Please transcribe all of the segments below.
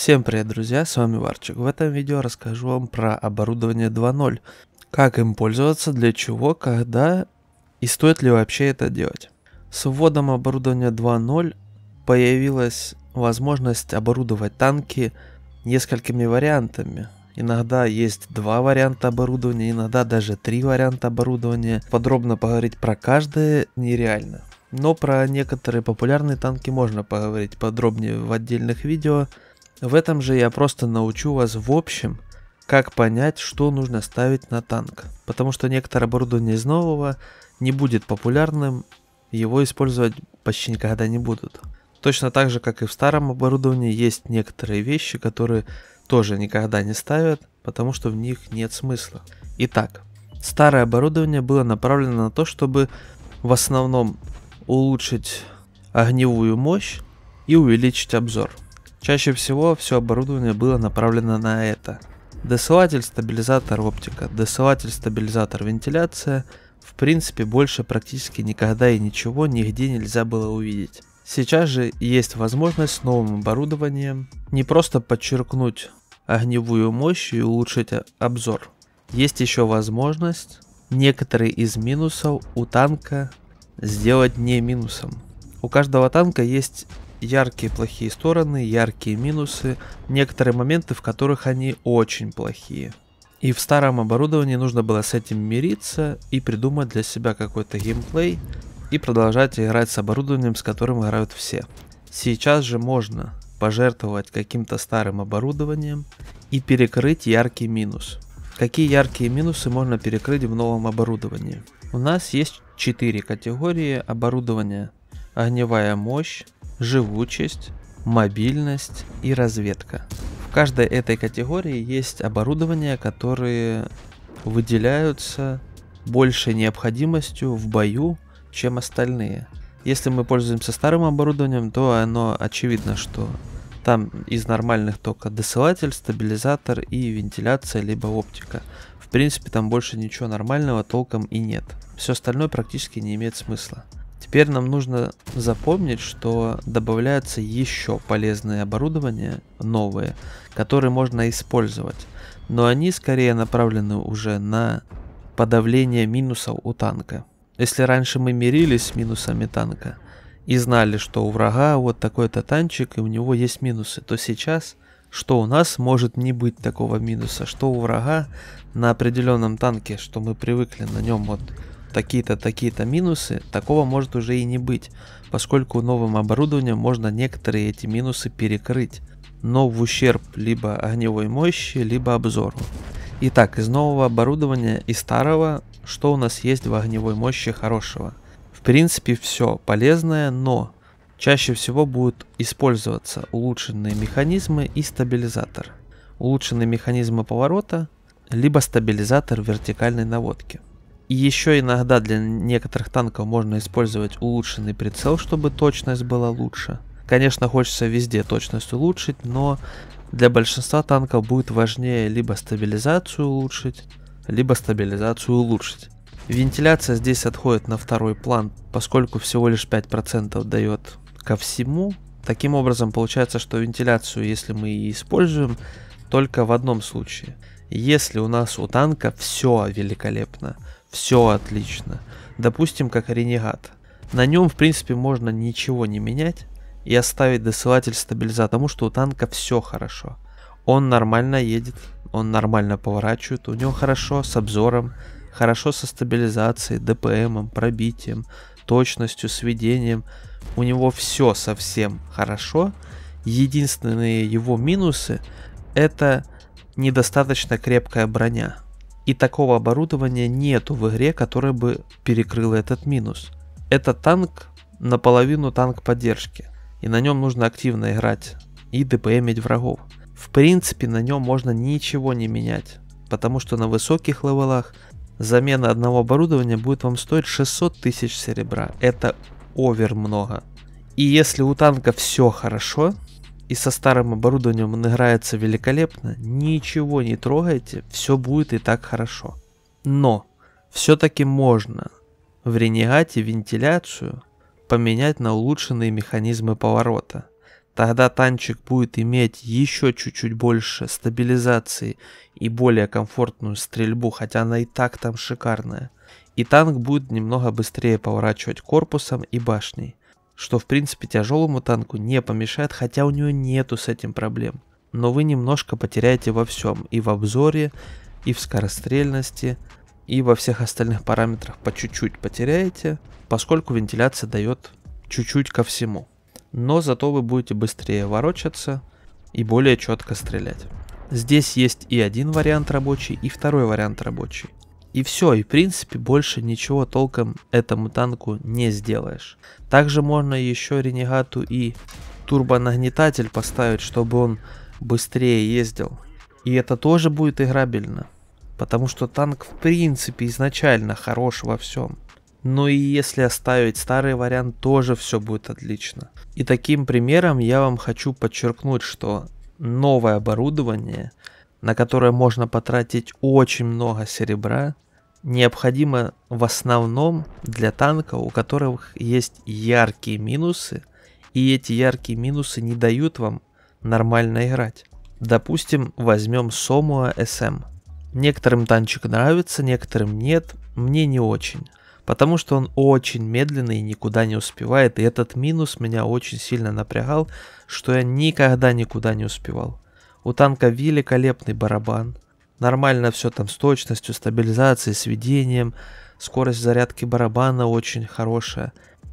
Всем привет, друзья, с вами Варчик. В этом видео расскажу вам про оборудование 2.0, как им пользоваться, для чего, когда и стоит ли вообще это делать. С вводом оборудования 2.0 появилась возможность оборудовать танки несколькими вариантами. Иногда есть два варианта оборудования, иногда даже три варианта оборудования. Подробно поговорить про каждое нереально. Но про некоторые популярные танки можно поговорить подробнее в отдельных видео. В этом же я просто научу вас в общем, как понять, что нужно ставить на танк. Потому что некоторое оборудование из нового не будет популярным, его использовать почти никогда не будут. Точно так же, как и в старом оборудовании, есть некоторые вещи, которые тоже никогда не ставят, потому что в них нет смысла. Итак, старое оборудование было направлено на то, чтобы в основном улучшить огневую мощь и увеличить обзор. Чаще всего все оборудование было направлено на это. Досылатель, стабилизатор оптика, досылатель, стабилизатор вентиляция. В принципе, больше практически никогда и ничего нигде нельзя было увидеть. Сейчас же есть возможность с новым оборудованием не просто подчеркнуть огневую мощь и улучшить обзор. Есть еще возможность некоторые из минусов у танка сделать не минусом. У каждого танка есть яркие плохие стороны, яркие минусы, некоторые моменты, в которых они очень плохие. И в старом оборудовании нужно было с этим мириться и придумать для себя какой-то геймплей и продолжать играть с оборудованием, с которым играют все. Сейчас же можно пожертвовать каким-то старым оборудованием и перекрыть яркий минус. Какие яркие минусы можно перекрыть в новом оборудовании? У нас есть четыре категории оборудования. Огневая мощь, живучесть, мобильность и разведка. В каждой этой категории есть оборудования, которые выделяются большей необходимостью в бою, чем остальные. Если мы пользуемся старым оборудованием, то оно очевидно, что там из нормальных только досылатель, стабилизатор и вентиляция, либо оптика. В принципе, там больше ничего нормального толком и нет. Все остальное практически не имеет смысла. Теперь нам нужно запомнить, что добавляются еще полезные оборудование новые, которые можно использовать. Но они скорее направлены уже на подавление минусов у танка. Если раньше мы мирились с минусами танка и знали, что у врага вот такой-то танчик и у него есть минусы, то сейчас что у нас может не быть такого минуса, что у врага на определенном танке, что мы привыкли на нем вот такие-то, такие-то минусы, такого может уже и не быть, поскольку новым оборудованием можно некоторые эти минусы перекрыть, но в ущерб либо огневой мощи, либо обзору. Итак, из нового оборудования и старого, что у нас есть в огневой мощи хорошего? В принципе все полезное, но чаще всего будут использоваться улучшенные механизмы и стабилизатор. Улучшенные механизмы поворота, либо стабилизатор вертикальной наводки – и еще иногда для некоторых танков можно использовать улучшенный прицел, чтобы точность была лучше. Конечно, хочется везде точность улучшить, но для большинства танков будет важнее либо стабилизацию улучшить, либо стабилизацию улучшить. Вентиляция здесь отходит на второй план, поскольку всего лишь 5% дает ко всему. Таким образом получается, что вентиляцию, если мы и используем, только в одном случае. Если у нас у танка все великолепно – все отлично. Допустим, как ренегат. На нем, в принципе, можно ничего не менять и оставить досылатель стабилиза, потому что у танка все хорошо. Он нормально едет, он нормально поворачивает, у него хорошо с обзором, хорошо со стабилизацией, ДПМом, пробитием, точностью, сведением. У него все совсем хорошо. Единственные его минусы это недостаточно крепкая броня. И такого оборудования нету в игре, которое бы перекрыло этот минус. Это танк, наполовину танк поддержки. И на нем нужно активно играть и ДПМить врагов. В принципе, на нем можно ничего не менять, потому что на высоких левелах замена одного оборудования будет вам стоить 600 тысяч серебра. Это овер много. И если у танка все хорошо, и со старым оборудованием он играется великолепно, ничего не трогайте, все будет и так хорошо. Но все-таки можно в Ренегате вентиляцию поменять на улучшенные механизмы поворота. Тогда танчик будет иметь еще чуть-чуть больше стабилизации и более комфортную стрельбу, хотя она и так там шикарная. И танк будет немного быстрее поворачивать корпусом и башней что в принципе тяжелому танку не помешает, хотя у него нету с этим проблем. Но вы немножко потеряете во всем, и в обзоре, и в скорострельности, и во всех остальных параметрах по чуть-чуть потеряете, поскольку вентиляция дает чуть-чуть ко всему. Но зато вы будете быстрее ворочаться и более четко стрелять. Здесь есть и один вариант рабочий, и второй вариант рабочий. И все, и в принципе больше ничего толком этому танку не сделаешь. Также можно еще ренегату и турбонагнетатель поставить, чтобы он быстрее ездил. И это тоже будет играбельно. Потому что танк в принципе изначально хорош во всем. Но и если оставить старый вариант, тоже все будет отлично. И таким примером я вам хочу подчеркнуть, что новое оборудование – на которое можно потратить очень много серебра, необходимо в основном для танка, у которых есть яркие минусы, и эти яркие минусы не дают вам нормально играть. Допустим, возьмем Сомуа SM. Некоторым танчик нравится, некоторым нет, мне не очень. Потому что он очень медленный и никуда не успевает, и этот минус меня очень сильно напрягал, что я никогда никуда не успевал. У танка великолепный барабан. Нормально все там с точностью, стабилизацией, сведением. Скорость зарядки барабана очень хорошая.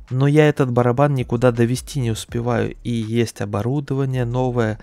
Но я этот барабан никуда довести не успеваю. И есть оборудование новое,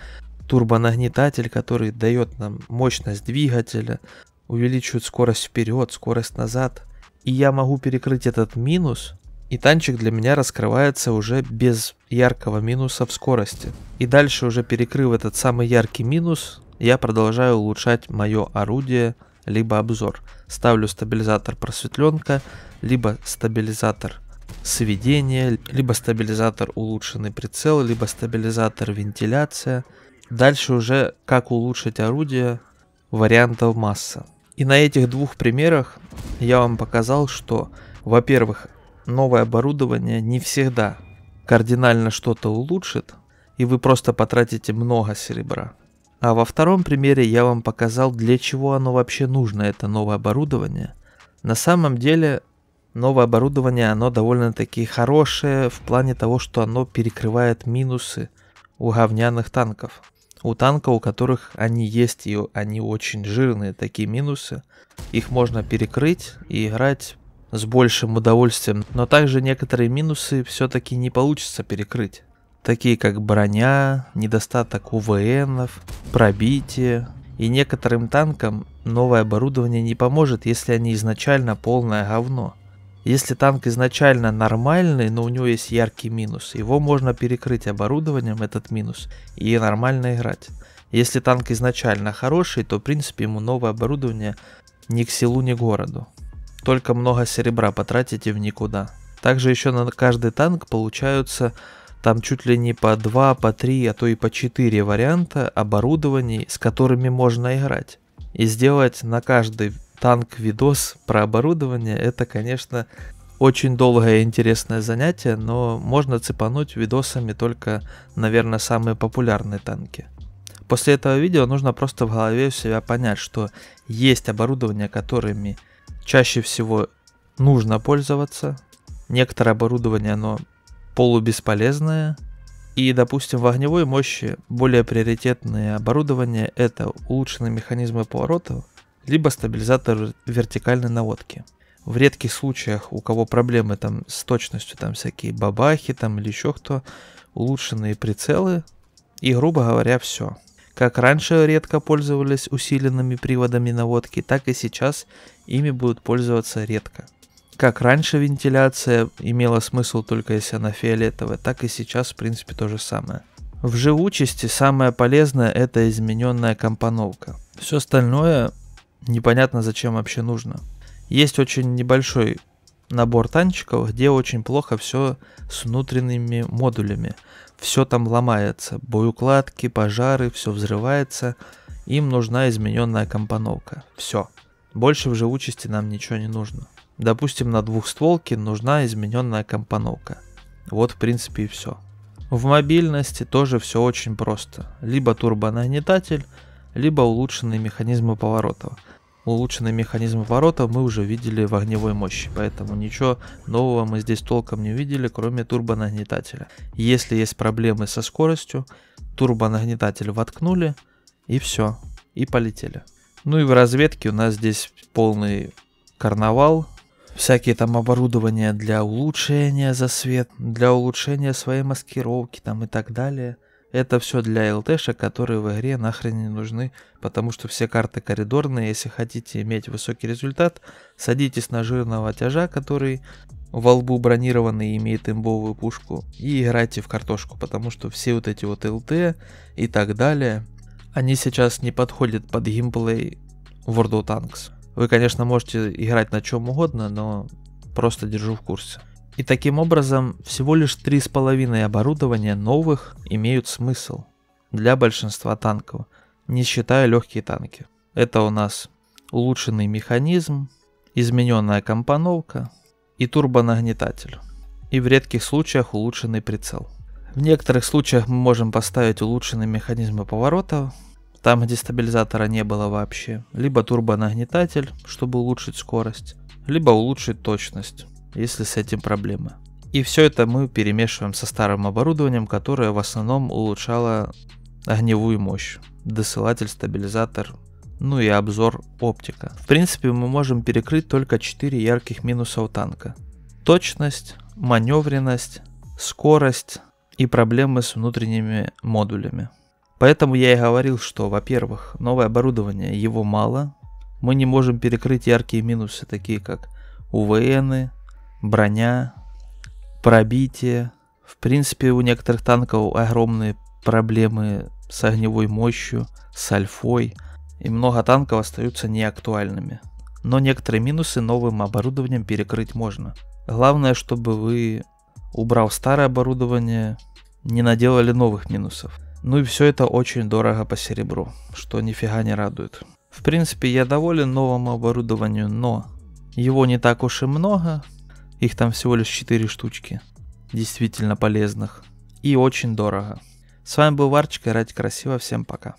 турбонагнетатель, который дает нам мощность двигателя, увеличивает скорость вперед, скорость назад. И я могу перекрыть этот минус и танчик для меня раскрывается уже без яркого минуса в скорости. И дальше уже перекрыв этот самый яркий минус, я продолжаю улучшать мое орудие, либо обзор. Ставлю стабилизатор просветленка, либо стабилизатор сведения, либо стабилизатор улучшенный прицел, либо стабилизатор вентиляция. Дальше уже как улучшить орудие, вариантов масса. И на этих двух примерах я вам показал, что, во-первых, новое оборудование не всегда кардинально что-то улучшит, и вы просто потратите много серебра. А во втором примере я вам показал, для чего оно вообще нужно, это новое оборудование. На самом деле, новое оборудование, оно довольно-таки хорошее в плане того, что оно перекрывает минусы у говняных танков. У танка, у которых они есть, и они очень жирные, такие минусы, их можно перекрыть и играть с большим удовольствием, но также некоторые минусы все-таки не получится перекрыть. Такие как броня, недостаток УВНов, пробитие, и некоторым танкам новое оборудование не поможет, если они изначально полное говно. Если танк изначально нормальный, но у него есть яркий минус, его можно перекрыть оборудованием, этот минус, и нормально играть. Если танк изначально хороший, то в принципе ему новое оборудование ни к селу, ни к городу. Только много серебра потратите в никуда. Также еще на каждый танк получаются там чуть ли не по 2, по 3, а то и по 4 варианта оборудований, с которыми можно играть. И сделать на каждый танк видос про оборудование, это, конечно, очень долгое и интересное занятие, но можно цепануть видосами только, наверное, самые популярные танки. После этого видео нужно просто в голове у себя понять, что есть оборудование, которыми чаще всего нужно пользоваться. Некоторое оборудование, оно полубесполезное. И, допустим, в огневой мощи более приоритетные оборудования – это улучшенные механизмы поворотов, либо стабилизатор вертикальной наводки. В редких случаях, у кого проблемы там с точностью, там всякие бабахи там или еще кто, улучшенные прицелы и, грубо говоря, все. Как раньше редко пользовались усиленными приводами наводки, так и сейчас ими будут пользоваться редко. Как раньше вентиляция имела смысл только если она фиолетовая, так и сейчас в принципе то же самое. В живучести самое полезное это измененная компоновка. Все остальное непонятно зачем вообще нужно. Есть очень небольшой набор танчиков, где очень плохо все с внутренними модулями. Все там ломается, боеукладки, пожары, все взрывается. Им нужна измененная компоновка. Все. Больше в живучести нам ничего не нужно. Допустим, на двухстволке нужна измененная компоновка. Вот в принципе и все. В мобильности тоже все очень просто. Либо турбонагнетатель, либо улучшенные механизмы поворотов – улучшенный механизм ворота мы уже видели в огневой мощи, поэтому ничего нового мы здесь толком не видели, кроме турбонагнетателя. Если есть проблемы со скоростью, турбонагнетатель воткнули и все, и полетели. Ну и в разведке у нас здесь полный карнавал, всякие там оборудования для улучшения засвет, для улучшения своей маскировки там и так далее. Это все для ЛТшек, которые в игре нахрен не нужны, потому что все карты коридорные, если хотите иметь высокий результат, садитесь на жирного тяжа, который во лбу бронированный имеет имбовую пушку, и играйте в картошку, потому что все вот эти вот ЛТ и так далее, они сейчас не подходят под геймплей World of Tanks. Вы, конечно, можете играть на чем угодно, но просто держу в курсе. И таким образом всего лишь 3,5 оборудования новых имеют смысл для большинства танков, не считая легкие танки. Это у нас улучшенный механизм, измененная компоновка и турбонагнетатель. И в редких случаях улучшенный прицел. В некоторых случаях мы можем поставить улучшенные механизмы поворота, там где стабилизатора не было вообще, либо турбонагнетатель, чтобы улучшить скорость, либо улучшить точность если с этим проблемы. И все это мы перемешиваем со старым оборудованием, которое в основном улучшало огневую мощь, досылатель, стабилизатор, ну и обзор оптика. В принципе, мы можем перекрыть только 4 ярких минуса у танка. Точность, маневренность, скорость и проблемы с внутренними модулями. Поэтому я и говорил, что, во-первых, новое оборудование, его мало. Мы не можем перекрыть яркие минусы, такие как УВН, броня, пробитие. В принципе, у некоторых танков огромные проблемы с огневой мощью, с альфой, и много танков остаются неактуальными. Но некоторые минусы новым оборудованием перекрыть можно. Главное, чтобы вы, убрав старое оборудование, не наделали новых минусов. Ну и все это очень дорого по серебру, что нифига не радует. В принципе, я доволен новому оборудованию, но его не так уж и много, их там всего лишь 4 штучки, действительно полезных. И очень дорого. С вами был Варчик, играть красиво, всем пока.